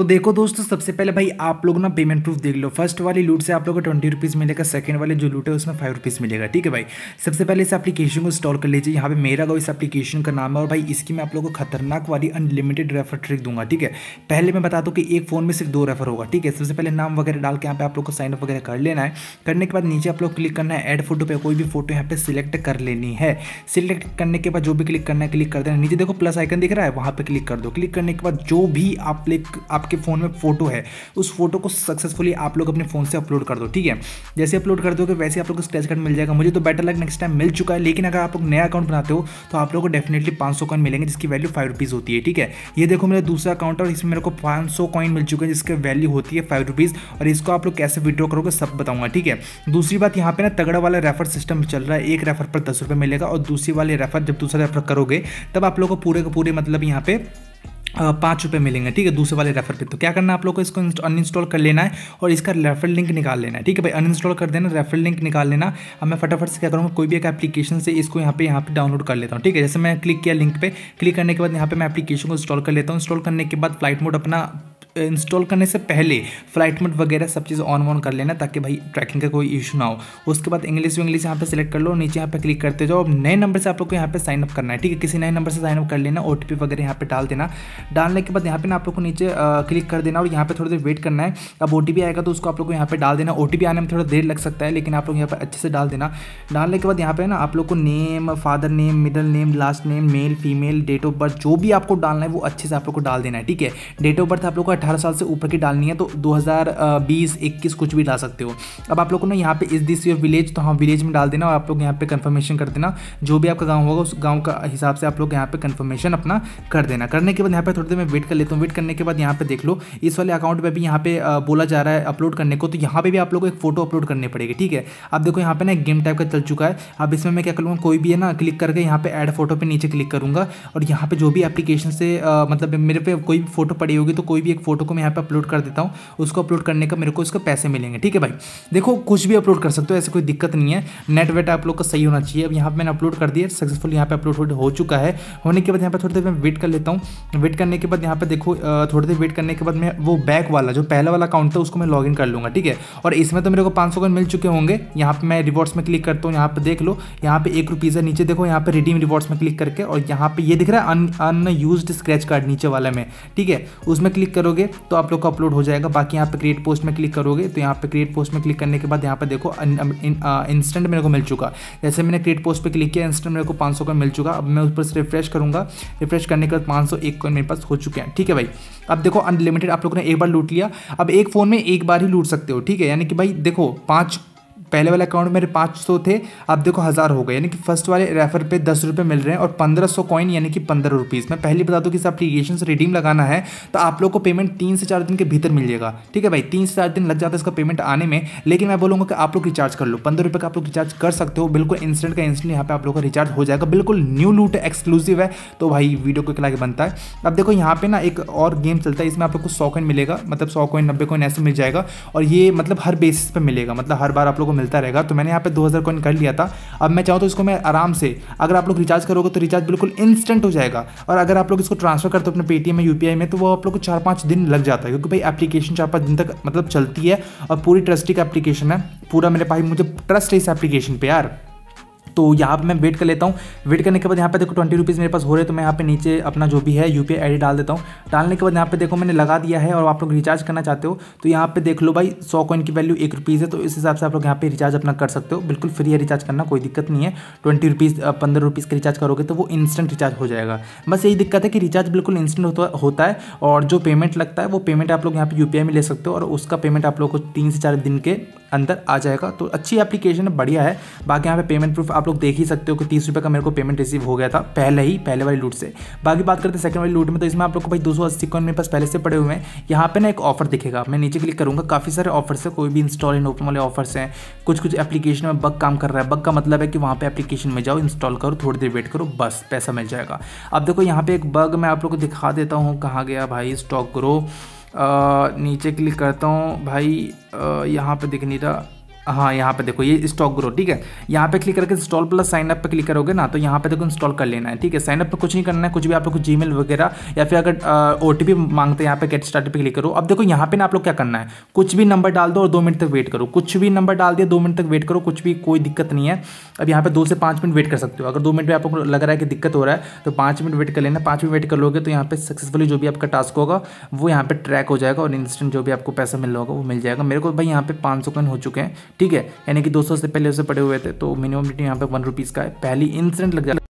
तो देखो दोस्तों सबसे पहले भाई आप लोग ना पेमेंट प्रूफ देख लो फर्स्ट वाली लूट से आप लोग को ट्वेंटी रुपीज़ मिलेगा सेकंड वाले जो लूट है उसमें फाइव रुपीज़ मिलेगा ठीक है भाई सबसे पहले इस एप्लीकेशन को इंस्टॉल कर लीजिए यहाँ पे मेरा गाँव इस एप्लीकेशन का नाम है और भाई इसकी मैं आप लोग को खतरनाक वाली अनलिमिटेड रेफर ट्रिक दूंगा ठीक है पहले मैं बता दूँ कि एक फ़ोन में सिर्फ दो रेफर होगा ठीक है सबसे पहले नाम वगैरह डाल के यहाँ पे आप लोग को साइनअप वगैरह कर लेना है करने के बाद नीचे आप लोग क्लिक करना है एड फोटो पर कोई भी फोटो यहाँ पर सिलेक्ट कर लेनी है सिलेक्ट करने के बाद जो भी क्लिक करना है क्लिक कर देना नीचे देखो प्लस आइकन दिख रहा है वहाँ पर क्लिक कर दो क्लिक करने के बाद जो भी आप क्लिक आप आपके फ़ोन में फ़ोटो है उस फोटो को सक्सेसफुली आप लोग अपने फ़ोन से अपलोड कर दो ठीक है जैसे अपलोड कर दोगे वैसे आप लोग को स्क्रेच कार्ड मिल जाएगा मुझे तो बेटर लग नेक्स्ट टाइम मिल चुका है लेकिन अगर आप लोग नया अकाउंट बनाते हो तो आप लोग को डेफिनेटली पाँच सौ कॉइन मिलेंगे जिसकी वैल्यू फाइव रुपीज़ होती है ठीक है ये देखो मेरा दूसरा अकाउंट और इसमें मेरे को पांच सौ कॉइन मिल चुके हैं जिसकी वैल्यू होती है फाइव रुपीज़ और इसको आप लोग कैसे विड्रॉ करोगे सब बताऊंगा ठीक है दूसरी बात यहाँ पे ना तगड़ा वाला रेफर सिस्टम चल रहा है एक रेफर पर दस रुपये मिलेगा और दूसरी वाले रेफर जब दूसरा रेफर करोगे तब आप लोग को पूरे के पूरे मतलब यहाँ पे पाँच रुपये मिलेंगे ठीक है दूसरे वाले रेफर पे तो क्या करना है आप लोग को इसको अनइंस्टॉल कर लेना है और इसका रेफर लिंक निकाल लेना है ठीक है भाई अनइंस्टॉल कर देना रेफर लिंक निकाल लेना अब मैं फटाफट से क्या करूँगा कोई भी एक एप्लीकेशन से इसको यहाँ पे यहाँ पे डाउनलोड कर लेता हूँ ठीक है जैसे मैं क्लिक किया लिंक पर क्लिक करने के बाद यहाँ पर मैं एप्लीकेशन को इंस्टॉल कर लेता हूँ इंस्टॉल करने के बाद फ्लाइट मोड अपना इंस्टॉल करने से पहले फ्लाइट मोड वगैरह सब चीज़ ऑन ऑन कर लेना ताकि भाई ट्रैकिंग का कोई इशू ना हो उसके बाद इंग्लिश इंग्लिश यहाँ पे सिलेक्ट कर लो नीचे यहाँ पे क्लिक करते जाओ अब नए नंबर से आप लोग को यहाँ पे साइन अप करना है ठीक है किसी नए नंबर से साइन अप कर लेना ओ वगैरह यहाँ पे डाल देना डालने के बाद यहाँ पे ना आप लोग को नीचे क्लिक कर देना और यहाँ पे थोड़ी देर वेट करना है अब ओ आएगा तो उसको आप लोग को यहाँ पे डाल देना ओ आने में थोड़ा देर लग सकता है लेकिन आप लोग यहाँ पर अच्छे से डाल देना डालने के बाद यहाँ पे ना आप लोग को name father name middle name last name male female date of birth जो भी आपको डालना है वो अच्छे से आप लोग को डाल देना है ठीक है डेट ऑफ बर्थ आप लोग को अठारह साल से ऊपर की डालनी है तो 2020 21 कुछ भी डाल सकते हो अब आप लोगों ने यहाँ पे इस दिस योर विलेज तो हाँ विलेज में डाल देना और आप लोग यहाँ पे कंफर्मेशन कर देना जो भी आपका गाँव होगा उस गाँव का हिसाब से आप लोग यहाँ पे कंफर्मेशन अपना कर देना करने के बाद यहाँ पे थोड़ी देर में वेट कर लेता हूँ वेट करने के बाद यहाँ पे देख लो इस वाले अकाउंट पर भी यहाँ पे बोला जा रहा है अपलोड करने को तो यहाँ पर भी आप लोग को एक फोटो अपलोड करनी पड़ेगी ठीक है अब देखो यहाँ पे ना गेम टाइप का चल चुका है अब इसमें मैं क्या करूँगा कोई भी है ना क्लिक करके यहाँ पे ऐड फोटो पे नीचे क्लिक करूँगा और यहाँ पे जो भी एप्लीकेशन से आ, मतलब मेरे पे कोई भी फोटो पड़ी होगी तो कोई भी एक फोटो फोटो को मैं यहाँ पर अपलोड कर देता हूँ उसको अपलोड करने का मेरे को उसके पैसे मिलेंगे ठीक है भाई देखो कुछ भी अपलोड कर सकते हो ऐसी कोई दिक्कत नहीं है नेट वेट आप लोग का सही होना चाहिए अब यहाँ पर मैंने अपलोड कर दिया सक्सेसफुल यहाँ पर अपलोड हो चुका है होने के बाद यहाँ पर थोड़ी देर मैं वेट कर लेता हूँ वेट करने के बाद यहाँ पर देखो थोड़ी देर वेट करने के बाद मैं वो बैक वाला जो पहला वाला अकाउंट था उसको मैं लॉग कर लूँगा ठीक है और इसमें तो मेरे को पाँच सौ मिल चुके होंगे यहाँ पर मैं रिवॉर्ड्स में क्लिक करता हूँ यहाँ पर देख लो यहाँ पे एक रुपीज़ नीचे देखो यहाँ पे रिडीम रिवॉर्ड्स में क्लिक करके और यहाँ पे ये दिख रहा है अन अनयूज स्क्रैच कार्ड नीचे वाले में ठीक है उसमें क्लिक करोगे तो आप लोग का अपलोड हो जाएगा बाकी यहाँ पे क्रिएट पोस्ट में क्लिक करोगे तो यहाँ पे क्रिएट पोस्ट में क्लिक करने के बाद यहाँ पे देखो इंस्टेंट मेरे को मिल चुका जैसे मैंने क्रिएट पोस्ट पे क्लिक किया इंस्टेंट मेरे को पाँच का मिल चुका अब मैं उस पर से रिफ्रेश करूँगा रिफ्रेश करने के बाद पाँच सौ एक मेरे पास हो चुके हैं ठीक है भाई अब देखो अनलिमिटेड आप लोगों ने एक बार लूट लिया अब एक फ़ोन में एक बार ही लूट सकते हो ठीक है यानी कि भाई देखो पाँच पहले वाले अकाउंट मेरे पाँच सौ थे अब देखो हज़ार हो गए यानी कि फर्स्ट वाले रेफर पे दस रुपये मिल रहे हैं और पंद्रह सौ कॉइन यानी कि पंद्रह रुपीज़ मैं पहले बता दूँ कि इस अपलीकेशन से रिडीम लगाना है तो आप लोग को पेमेंट तीन से चार दिन के भीतर मिल जाएगा ठीक है भाई तीन से चार दिन लग जाता है इसका पेमेंट आने में लेकिन मैं बोलूँगा कि आप लोग रिचार्ज कर लो पंद्रह का आप लोग रिचार्ज कर सकते हो बिल्कुल इंस्टेंट का इंस्टेंट यहाँ पर आप लोग का रिचार्ज हो जाएगा बिल्कुल न्यू लूट एक्सक्लूसिव है तो भाई वीडियो को क्या बनता है अब देखो यहाँ पे ना एक और गेम चलता है इसमें आप लोग को सौ कॉइन मिलेगा मतलब सौ कॉइन नब्बे कॉइन ऐसे मिल जाएगा और ये मतलब हर बेसिस पर मिलेगा मतलब हर बार आप लोग को मिलता रहेगा तो मैंने यहाँ पे 2000 कॉइन कर लिया था अब मैं चाहूँ तो इसको मैं आराम से अगर आप लोग रिचार्ज करोगे तो रिचार्ज बिल्कुल इंस्टेंट हो जाएगा और अगर आप लोग इसको ट्रांसफर करते हो अपने पेटीएम में यूपीआई में तो वो आप लोग को चार पाँच दिन लग जाता है क्योंकि भाई एप्लीकेशन चार पाँच दिन तक मतलब चलती है और पूरी ट्रस्टी का एप्लीकेशन है पूरा मेरे भाई मुझे ट्रस्ट है इस एप्लीकेशन पर यार तो यहाँ पर मैं वेट कर लेता हूँ वेट करने के बाद यहाँ पे देखो ट्वेंटी रुपीज़ मेरे पास हो रहे तो मैं यहाँ पे नीचे अपना जो भी है यू पी डाल देता हूँ डालने के बाद यहाँ पे देखो मैंने लगा दिया है और आप लोग रिचार्ज करना चाहते हो तो यहाँ पे देख लो भाई सौ कॉइन की वैल्यू एक रुपीज़ है तो इस हिसाब से आप लोग यहाँ पे रिचार्ज अपना कर सकते हो बिल्कुल फ्री है रिचार्ज करना कोई दिक्कत नहीं है ट्वेंटी रुपीज़ पंद्रह रुपीज़ का रिचार्ज करोगे तो वो इंस्टेंट रिचार्ज हो जाएगा बस यही दिक्कत है कि रिचार्ज बिल्कुल इंस्टेंट होता है और जो पेमेंट लगता है वो पेमेंट आप लोग यहाँ पे यू में ले सकते हो और उसका पेमेंट आप लोग को तीन से चार दिन के अंदर आ जाएगा तो अच्छी एप्लीकेशन है बढ़िया है बाकी यहाँ पे पेमेंट प्रूफ आप लोग देख ही सकते हो कि तीस रुपये का मेरे को पेमेंट रिसीव हो गया था पहले ही पहले वाली लूट से बाकी बात करते हैं सेकंड वाली लूट में तो इसमें आप लोग को भाई दो सौ अस्सी कॉइन मेरे पास पहले से पड़े हुए हैं यहाँ पे ना एक ऑफर दिखेगा मैं नीचे क्लिक करूँगा काफ़ी सारे ऑफर्स है कोई भी इंस्टॉल इन ओपन वाले ऑफर्स हैं कुछ कुछ एप्लीकेशन में बग काम कर रहा है बग का मतलब है कि वहाँ पर एप्लीकेशन में जाओ इंस्टॉल करो थोड़ी देर वेट करो बस पैसा मिल जाएगा अब देखो यहाँ पे एक बग मैं आप लोग को दिखा देता हूँ कहाँ गया भाई स्टॉक ग्रो नीचे क्लिक करता हूँ भाई यहाँ पे दिख नहीं रहा हाँ यहाँ पे देखो ये स्टॉक ग्रो ठीक है यहाँ पे क्लिक करके इंस्टॉल प्लस साइन अप पे क्लिक करोगे ना तो यहाँ पे देखो इंस्टॉल कर लेना है ठीक है साइन अप पे कुछ नहीं करना है कुछ भी आप लोग को जी वगैरह या फिर अगर ओ मांगते हैं यहाँ पे गेट स्टार्ट पे क्लिक करो अब देखो यहाँ पे ना आप लोग क्या करना है कुछ भी नंबर डाल दो और दो मिनट तक वेट करो कुछ भी नंबर डाल दिया दो मिनट तक वेट करो कुछ भी कोई दिक्कत नहीं है अब यहाँ पे दो से पाँच मिनट वेट कर सकते हो अगर दो मिनट में आपको लग रहा है कि दिक्कत हो रहा है तो पाँच मिनट वेट कर लेना पाँच मिनट वेट कर लोगे तो यहाँ पे सक्सेसफुली जो भी आपका टास्क होगा वो यहाँ पे ट्रैक हो जाएगा और इंस्टेंट जो भी आपको पैसा मिल रहा होगा वो मिल जाएगा मेरे को भाई यहाँ पे पाँच सौ कॉइन हो चुके हैं ठीक है यानी कि 200 से पहले उसे पड़े हुए थे तो मिनिमम रिटर्न यहाँ पे वन रुपीज़ का है पहली इंसिडेंट लग जाए